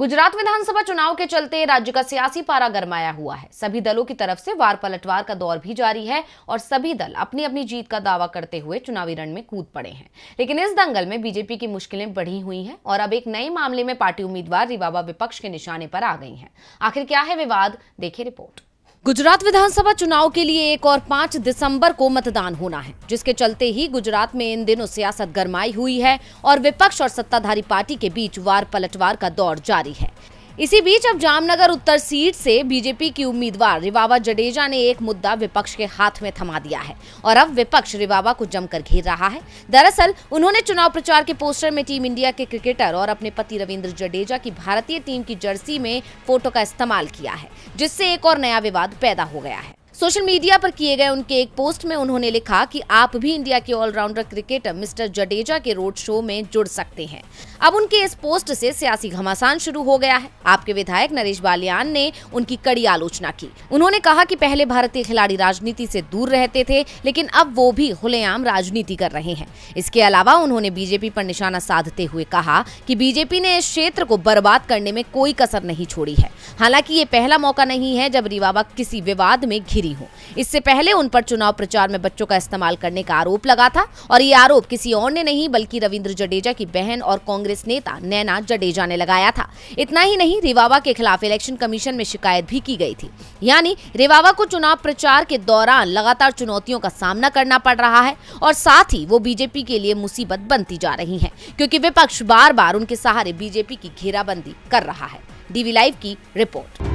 गुजरात विधानसभा चुनाव के चलते राज्य का सियासी पारा गरमाया हुआ है सभी दलों की तरफ से वार पलटवार का दौर भी जारी है और सभी दल अपनी अपनी जीत का दावा करते हुए चुनावी रण में कूद पड़े हैं लेकिन इस दंगल में बीजेपी की मुश्किलें बढ़ी हुई हैं और अब एक नए मामले में पार्टी उम्मीदवार रिवाबा विपक्ष के निशाने पर आ गई है आखिर क्या है विवाद देखिए रिपोर्ट गुजरात विधानसभा चुनाव के लिए एक और पांच दिसंबर को मतदान होना है जिसके चलते ही गुजरात में इन दिनों सियासत गर्माई हुई है और विपक्ष और सत्ताधारी पार्टी के बीच वार पलटवार का दौर जारी है इसी बीच अब जामनगर उत्तर सीट से बीजेपी की उम्मीदवार रिवावा जडेजा ने एक मुद्दा विपक्ष के हाथ में थमा दिया है और अब विपक्ष रिवावा को जमकर घेर रहा है दरअसल उन्होंने चुनाव प्रचार के पोस्टर में टीम इंडिया के क्रिकेटर और अपने पति रविंद्र जडेजा की भारतीय टीम की जर्सी में फोटो का इस्तेमाल किया है जिससे एक और नया विवाद पैदा हो गया है सोशल मीडिया पर किए गए उनके एक पोस्ट में उन्होंने लिखा कि आप भी इंडिया के ऑलराउंडर क्रिकेटर मिस्टर जडेजा के रोड शो में जुड़ सकते हैं अब उनके इस पोस्ट से सियासी घमासान शुरू हो गया है आपके विधायक नरेश बालियान ने उनकी कड़ी आलोचना की उन्होंने कहा कि पहले भारतीय खिलाड़ी राजनीति से दूर रहते थे लेकिन अब वो भी खुलेआम राजनीति कर रहे हैं इसके अलावा उन्होंने बीजेपी पर निशाना साधते हुए कहा कि बीजेपी ने इस क्षेत्र को बर्बाद करने में कोई कसर नहीं छोड़ी है हालांकि ये पहला मौका नहीं है जब रिवाबा किसी विवाद में घिरी दी हो इससे पहले उन पर चुनाव प्रचार में बच्चों का इस्तेमाल करने का आरोप लगा था और ये आरोप किसी और ने नहीं बल्कि रविंद्र जडेजा की बहन और कांग्रेस नेता नैना जडेजा ने लगाया था इतना ही नहीं रिवावा के खिलाफ इलेक्शन कमीशन में शिकायत भी की गई थी यानी रिवावा को चुनाव प्रचार के दौरान लगातार चुनौतियों का सामना करना पड़ रहा है और साथ ही वो बीजेपी के लिए मुसीबत बनती जा रही है क्योंकि विपक्ष बार बार उनके सहारे बीजेपी की घेराबंदी कर रहा है डीवी लाइव की रिपोर्ट